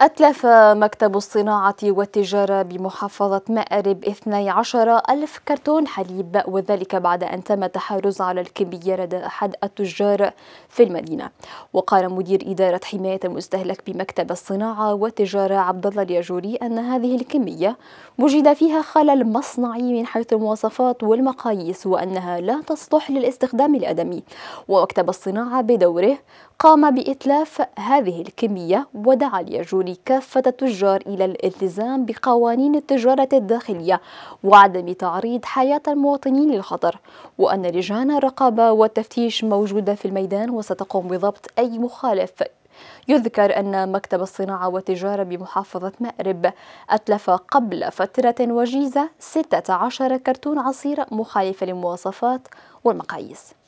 أتلف مكتب الصناعة والتجارة بمحافظة مأرب 12 ألف كرتون حليب وذلك بعد أن تم تحرز على الكمية لدى أحد التجار في المدينة وقال مدير إدارة حماية المستهلك بمكتب الصناعة والتجارة عبد الله الياجوري أن هذه الكمية وجد فيها خلل مصنعي من حيث المواصفات والمقاييس وأنها لا تصلح للاستخدام الآدمي ومكتب الصناعة بدوره قام بإتلاف هذه الكمية ودعا الياجوري كافة التجار إلى الالتزام بقوانين التجارة الداخلية وعدم تعريض حياة المواطنين للخطر وأن لجان الرقابة والتفتيش موجودة في الميدان وستقوم بضبط أي مخالف يذكر أن مكتب الصناعة والتجارة بمحافظة مأرب أتلف قبل فترة وجيزة 16 كرتون عصير مخالفة للمواصفات والمقاييس